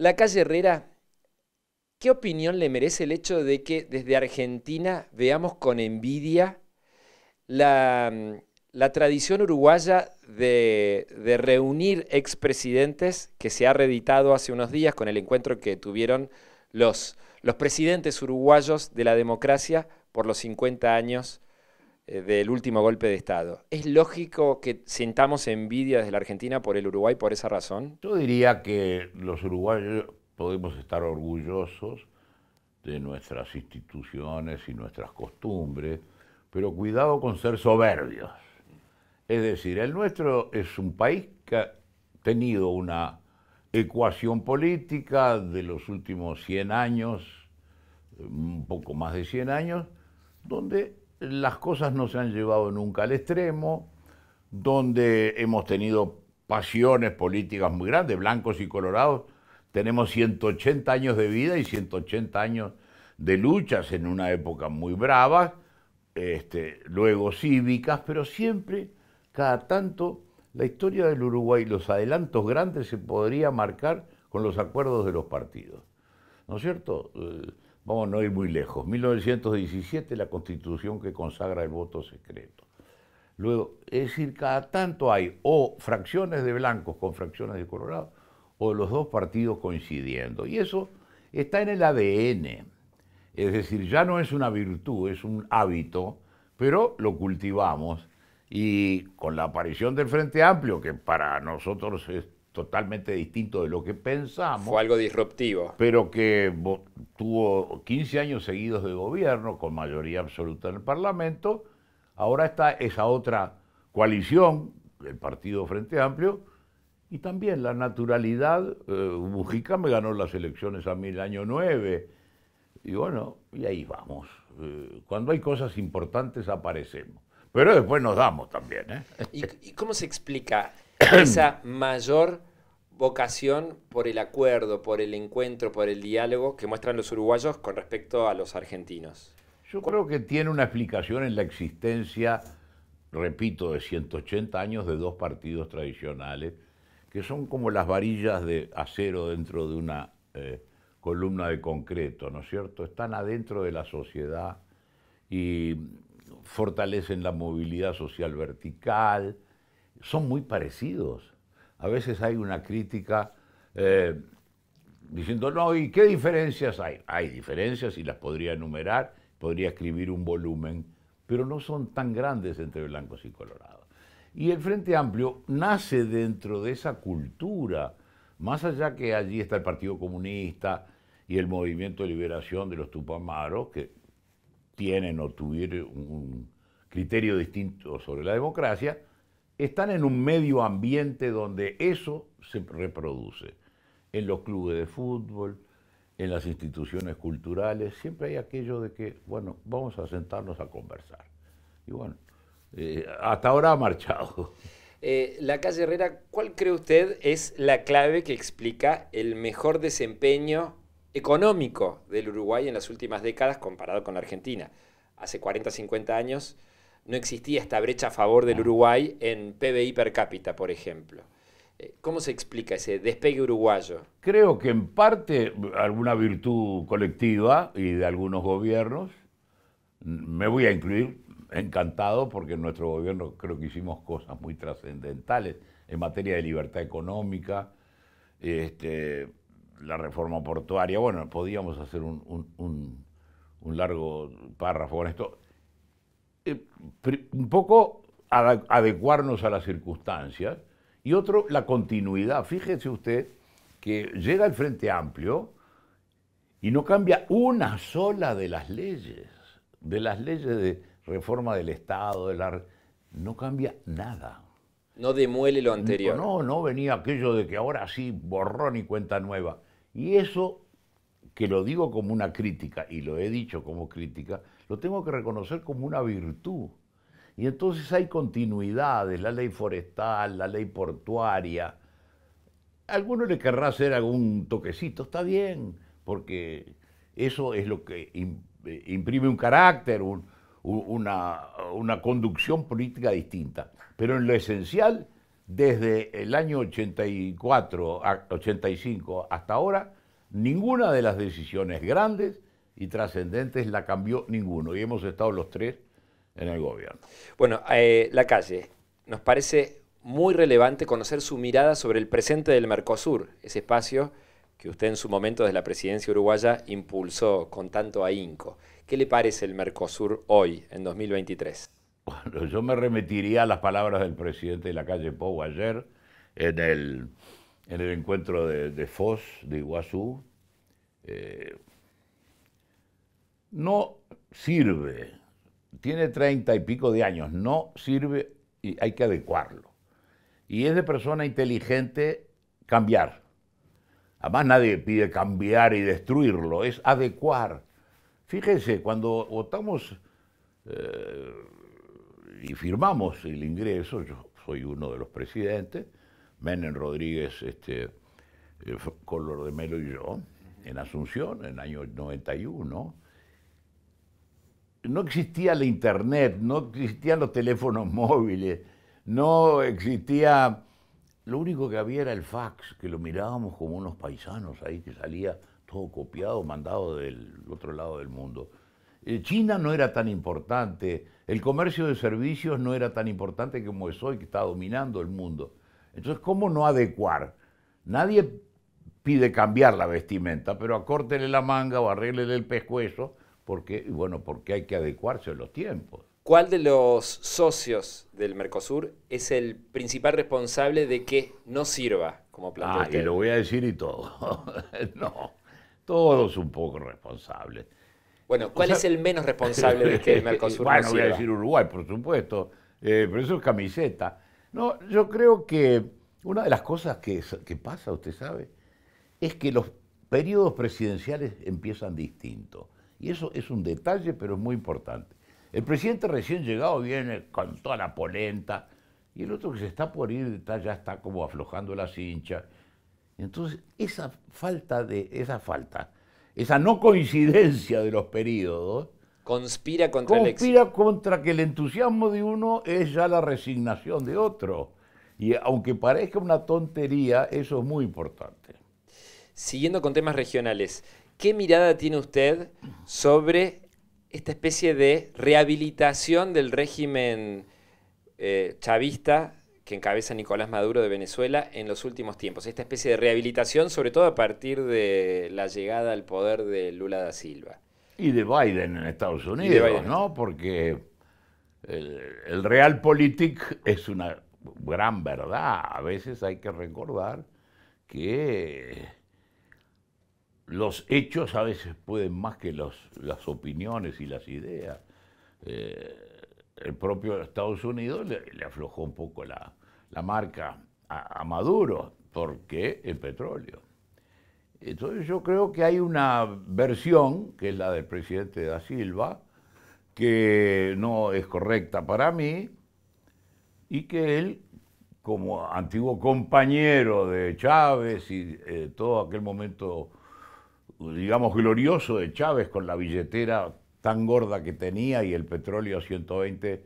La calle Herrera, ¿qué opinión le merece el hecho de que desde Argentina veamos con envidia la, tradición uruguaya de, reunir expresidentes que se ha reeditado hace unos días con el encuentro que tuvieron los presidentes uruguayos de la democracia por los 50 años eh, del último golpe de Estado. ¿Es lógico que sintamos envidia desde la Argentina por el Uruguay por esa razón? Yo diría que los uruguayos podemos estar orgullosos de nuestras instituciones y nuestras costumbres, pero cuidado con ser soberbios. Es decir, el nuestro es un país que ha tenido una ecuación política de los últimos 100 años, un poco más de 100 años, donde las cosas no se han llevado nunca al extremo, donde hemos tenido pasiones políticas muy grandes, blancos y colorados. Tenemos 180 años de vida y 180 años de luchas en una época muy brava, este, luego cívicas, pero siempre, cada tanto, la historia del Uruguay, los adelantos grandes se podría marcar con los acuerdos de los partidos. ¿No es cierto? Eh, Vamos a no ir muy lejos. 1917, la constitución que consagra el voto secreto. Luego, es decir, cada tanto hay o fracciones de blancos con fracciones de colorados o los dos partidos coincidiendo. Y eso está en el ADN. Es decir, ya no es una virtud, es un hábito, pero lo cultivamos. Y con la aparición del Frente Amplio, que para nosotros es totalmente distinto de lo que pensamos. Fue algo disruptivo. Pero que tuvo 15 años seguidos de gobierno, con mayoría absoluta en el Parlamento. Ahora está esa otra coalición, el Partido Frente Amplio, y también la naturalidad. Bujica eh, Mujica me ganó las elecciones a mí el año 9. Y bueno, y ahí vamos. Eh, cuando hay cosas importantes aparecemos. Pero después nos damos también. ¿eh? ¿Y cómo se explica esa mayor vocación por el acuerdo, por el encuentro, por el diálogo que muestran los uruguayos con respecto a los argentinos? Yo creo que tiene una explicación en la existencia, repito, de 180 años de dos partidos tradicionales, que son como las varillas de acero dentro de una eh, columna de concreto, ¿no es cierto? Están adentro de la sociedad y fortalecen la movilidad social vertical, son muy parecidos. A veces hay una crítica eh, diciendo, no, ¿y qué diferencias hay? Hay diferencias y las podría enumerar, podría escribir un volumen, pero no son tan grandes entre blancos y colorados. Y el Frente Amplio nace dentro de esa cultura, más allá que allí está el Partido Comunista y el Movimiento de Liberación de los Tupamaros, que tienen o tuvieron un criterio distinto sobre la democracia, están en un medio ambiente donde eso se reproduce. En los clubes de fútbol, en las instituciones culturales, siempre hay aquello de que, bueno, vamos a sentarnos a conversar. Y bueno, eh, hasta ahora ha marchado. Eh, la calle Herrera, ¿cuál cree usted es la clave que explica el mejor desempeño económico del Uruguay en las últimas décadas comparado con la Argentina? Hace 40, 50 años no existía esta brecha a favor del Uruguay en PBI per cápita, por ejemplo. Eh, ¿Cómo se explica ese despegue uruguayo? Creo que en parte alguna virtud colectiva y de algunos gobiernos. Me voy a incluir encantado porque en nuestro gobierno creo que hicimos cosas muy trascendentales en materia de libertad económica, este, la reforma portuaria. Bueno, podíamos hacer un, un largo párrafo con esto. Eh, un poco adecuarnos a las circunstancias y otro, la continuidad. Fíjese usted que llega el Frente Amplio y no cambia una sola de las leyes, de las leyes de reforma del Estado, de no cambia nada. No demuele lo anterior. No, no venía aquello de que ahora sí, borrón y cuenta nueva. Y eso, que lo digo como una crítica, y lo he dicho como crítica, lo tengo que reconocer como una virtud. Y entonces hay continuidades, la ley forestal, la ley portuaria. alguno le querrá hacer algún toquecito, está bien, porque eso es lo que eh, imprime un carácter, una, una conducción política distinta. Pero en lo esencial, desde el año 84, 85 hasta ahora, ninguna de las decisiones grandes y trascendentes la cambió ninguno. Y hemos estado los tres en el gobierno. Bueno, eh, la calle, nos parece muy relevante conocer su mirada sobre el presente del Mercosur, ese espacio que usted en su momento desde la presidencia uruguaya impulsó con tanto ahínco. ¿Qué le parece el Mercosur hoy, en 2023? Bueno, yo me remitiría a las palabras del presidente de la calle Pou ayer en el, en el encuentro de, de FOS de Iguazú. Eh, no sirve, tiene treinta y pico de años, no sirve y hay que adecuarlo. Y es de persona inteligente cambiar. Además nadie pide cambiar y destruirlo, es adecuar. Fíjense, cuando votamos eh, y firmamos el ingreso, yo soy uno de los presidentes, Menem Rodríguez, este, eh, Color de Melo y yo, en Asunción, en el año 91, no existía la internet, no existían los teléfonos móviles, no existía... Lo único que había era el fax, que lo mirábamos como unos paisanos ahí, que salía todo copiado, mandado del otro lado del mundo. Eh, China no era tan importante, el comercio de servicios no era tan importante como es hoy, que está dominando el mundo. Entonces, ¿cómo no adecuar? Nadie pide cambiar la vestimenta, pero acórtele la manga o arreglenle el pescuezo porque, bueno, porque hay que adecuarse a los tiempos. ¿Cuál de los socios del Mercosur es el principal responsable de que no sirva como plantea? Ah, y lo voy a decir y todo. no, todos un poco responsables. Bueno, ¿cuál es el menos responsable de que el Mercosur no sirva? Bueno, voy a decir Uruguay, por supuesto, eh, pero eso es camiseta. No, yo creo que una de las cosas que, que pasa, usted sabe, es que los periodos presidenciales empiezan distintos. Y eso es un detalle, pero es muy importante. El presidente recién llegado viene con toda la polenta y el otro que se está por ir ya está como aflojando las hinchas. Entonces, esa falta de esa falta, esa no coincidencia de los periodos conspira contra conspira contra que el entusiasmo de uno es ya la resignación de otro. Y aunque parezca una tontería, eso es muy importante. Siguiendo con temas regionales, ¿Qué mirada tiene usted sobre esta especie de rehabilitación del régimen eh, chavista que encabeza Nicolás Maduro de Venezuela en los últimos tiempos? Esta especie de rehabilitación, sobre todo a partir de la llegada al poder de Lula da Silva. Y de Biden en Estados Unidos, ¿no? Porque el realpolitik es una gran verdad. A veces hay que recordar que los hechos a veces pueden más que las opiniones y las ideas. Eh, el propio Estados Unidos le, aflojó un poco la, marca a, Maduro, porque el petróleo. Entonces yo creo que hay una versión, que es la del presidente da Silva, que no es correcta para mí, y que él, como antiguo compañero de Chávez y eh, todo aquel momento digamos, glorioso de Chávez con la billetera tan gorda que tenía y el petróleo a 120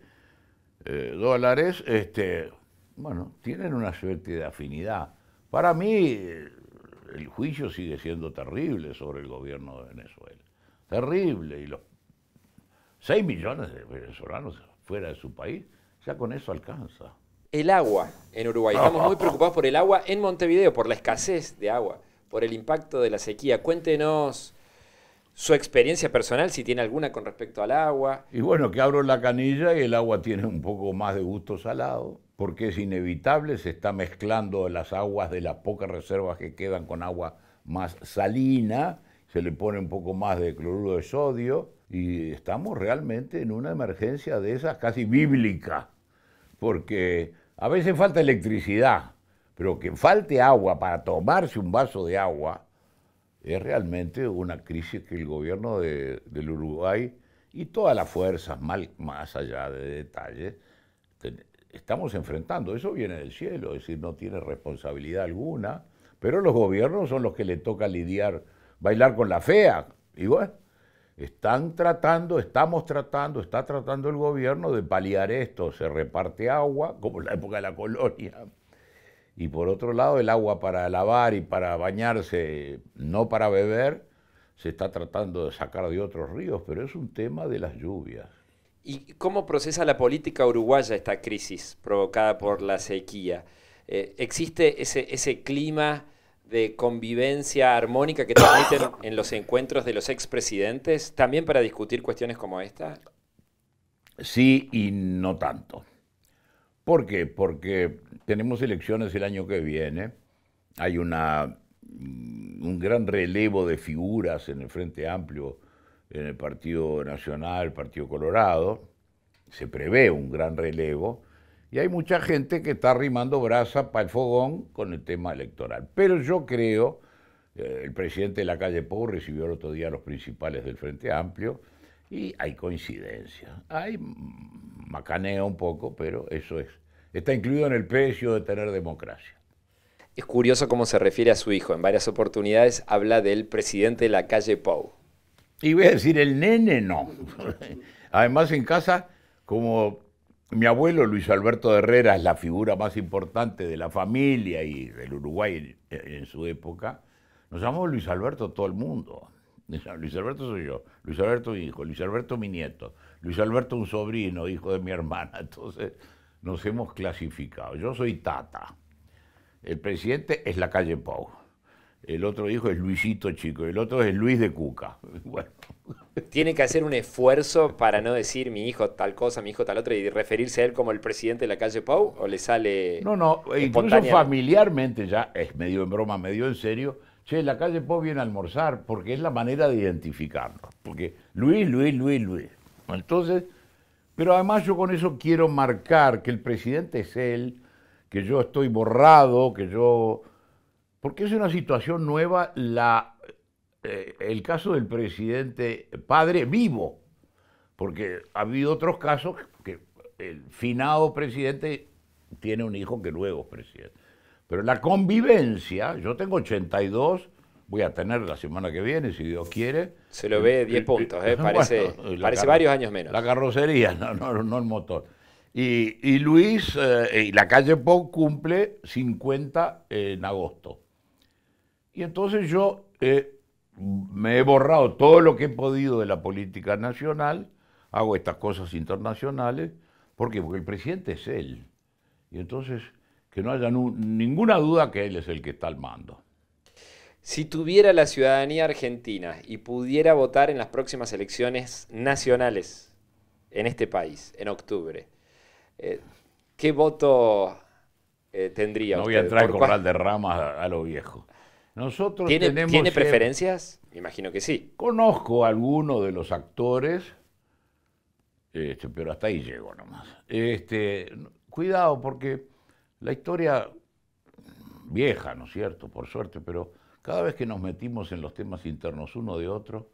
eh, dólares, este, bueno, tienen una suerte de afinidad. Para mí, eh, el juicio sigue siendo terrible sobre el gobierno de Venezuela. Terrible. Y los 6 millones de venezolanos fuera de su país, ya con eso alcanza. El agua en Uruguay. Estamos muy preocupados por el agua en Montevideo, por la escasez de agua por el impacto de la sequía. Cuéntenos su experiencia personal, si tiene alguna con respecto al agua. Y bueno, que abro la canilla y el agua tiene un poco más de gusto salado, porque es inevitable, se está mezclando las aguas de las pocas reservas que quedan con agua más salina, se le pone un poco más de cloruro de sodio y estamos realmente en una emergencia de esas casi bíblica, porque a veces falta electricidad, pero que falte agua para tomarse un vaso de agua es realmente una crisis que el gobierno de, del Uruguay y todas las fuerzas, más allá de detalles, estamos enfrentando. Eso viene del cielo, es decir, no tiene responsabilidad alguna, pero los gobiernos son los que le toca lidiar, bailar con la fea. Y bueno, están tratando, estamos tratando, está tratando el gobierno de paliar esto, se reparte agua, como en la época de la colonia y por otro lado el agua para lavar y para bañarse, no para beber, se está tratando de sacar de otros ríos, pero es un tema de las lluvias. ¿Y cómo procesa la política uruguaya esta crisis provocada por la sequía? Eh, ¿Existe ese, ese clima de convivencia armónica que transmiten en los encuentros de los expresidentes también para discutir cuestiones como esta? Sí y no tanto. ¿Por qué? Porque tenemos elecciones el año que viene, hay una, mm, un gran relevo de figuras en el Frente Amplio, en el Partido Nacional, Partido Colorado, se prevé un gran relevo, y hay mucha gente que está arrimando brasa para el fogón con el tema electoral. Pero yo creo, eh, el presidente de la calle Pou recibió el otro día a los principales del Frente Amplio, y hay coincidencia, hay mm, macanea un poco, pero eso es. Está incluido en el precio de tener democracia. Es curioso cómo se refiere a su hijo. En varias oportunidades habla del presidente de la calle Pau. Y voy a decir, el nene no. Además, en casa, como mi abuelo Luis Alberto Herrera es la figura más importante de la familia y del Uruguay en, en su época, nos llamó Luis Alberto todo el mundo. Luis Alberto soy yo, Luis Alberto mi hijo, Luis Alberto mi nieto, Luis Alberto un sobrino, hijo de mi hermana. Entonces nos hemos clasificado. Yo soy Tata. El presidente es la calle Pau. El otro hijo es Luisito Chico. El otro es Luis de Cuca. Tiene que hacer un esfuerzo para no decir mi hijo tal cosa, mi hijo tal otra y referirse a él como el presidente de la calle Pau o le sale. No, no, incluso familiarmente ya es medio en broma, medio en serio che, la calle Pop viene a almorzar, porque es la manera de identificarnos. Porque Luis, Luis, Luis, Luis. Entonces, pero además yo con eso quiero marcar que el presidente es él, que yo estoy borrado, que yo... Porque es una situación nueva la, eh, el caso del presidente padre vivo, porque ha habido otros casos que el finado presidente tiene un hijo que luego es presidente. Pero la convivencia, yo tengo 82, voy a tener la semana que viene, si Dios quiere. Se lo ve 10 eh, eh, puntos, eh, parece, varios años menos. La carrocería, no, el motor. Y, Luis, y la calle Pau cumple 50 en agosto. Y entonces yo me he borrado todo lo que he podido de la política nacional, hago estas cosas internacionales, ¿por Porque el presidente es él. Y entonces que no haya ninguna duda que él es el que está al mando. Si tuviera la ciudadanía argentina y pudiera votar en las próximas elecciones nacionales en este país, en octubre, eh, ¿qué voto eh, tendría? No voy a entrar con corral de ramas a, lo viejo. Nosotros ¿Tiene, tenemos, ¿Tiene preferencias? Me imagino que sí. Conozco a algunos de los actores, este, pero hasta ahí llego nomás. Este, cuidado, porque la historia vieja, ¿no es cierto? Por suerte, pero cada vez que nos metimos en los temas internos uno de otro,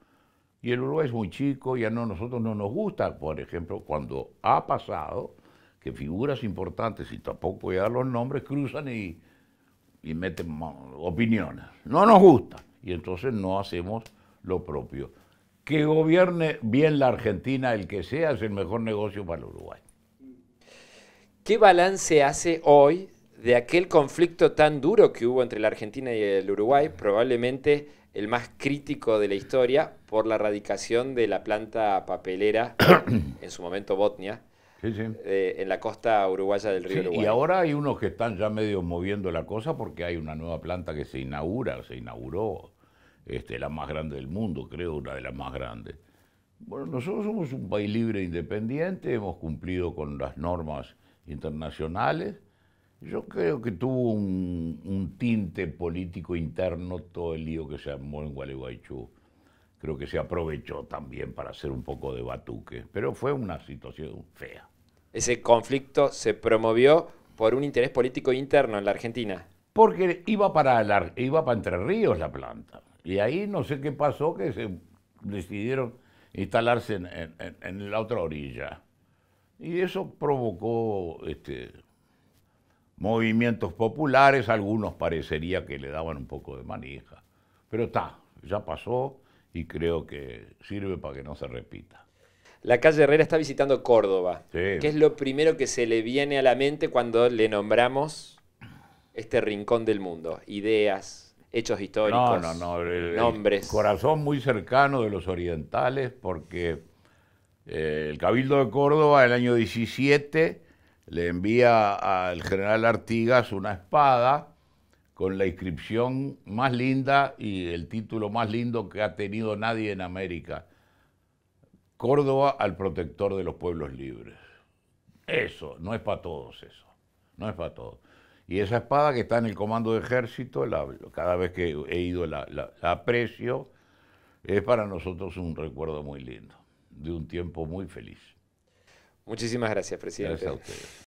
y el Uruguay es muy chico y a no, nosotros no nos gusta, por ejemplo, cuando ha pasado que figuras importantes, y tampoco voy a dar los nombres, cruzan y, y meten opiniones. No nos gusta. Y entonces no hacemos lo propio. Que gobierne bien la Argentina, el que sea, es el mejor negocio para el Uruguay. ¿Qué balance hace hoy de aquel conflicto tan duro que hubo entre la Argentina y el Uruguay, probablemente el más crítico de la historia por la erradicación de la planta papelera, en su momento Botnia, eh, en la costa uruguaya del río Uruguay? Y ahora hay unos que están ya medio moviendo la cosa porque hay una nueva planta que se inaugura, se inauguró, este, la más grande del mundo, creo, una de las más grandes. Bueno, nosotros somos un país libre e independiente, hemos cumplido con las normas internacionales, yo creo que tuvo un, tinte político interno todo el lío que se armó en Gualeguaychú. Creo que se aprovechó también para hacer un poco de batuque, pero fue una situación fea. Ese conflicto se promovió por un interés político interno en la Argentina. Porque iba para, iba para Entre Ríos la planta. Y ahí no sé qué pasó, que se decidieron instalarse en la otra orilla. Y eso provocó este, movimientos populares, algunos parecería que le daban un poco de manija. Pero está, ya pasó y creo que sirve para que no se repita. La calle Herrera está visitando Córdoba. que es lo primero que se le viene a la mente cuando le nombramos este rincón del mundo? Ideas, hechos históricos, nombres. corazón muy cercano de los orientales porque eh, el Cabildo de Córdoba, en el año 17, le envía al general Artigas una espada con la inscripción más linda y el título más lindo que ha tenido nadie en América. Córdoba al protector de los pueblos libres. Eso, no es para todos eso, no es para todos. Y esa espada que está en el comando de ejército, cada vez que he ido la aprecio, es para nosotros un recuerdo muy lindo de un tiempo muy feliz. Muchísimas gracias, presidente. Gracias a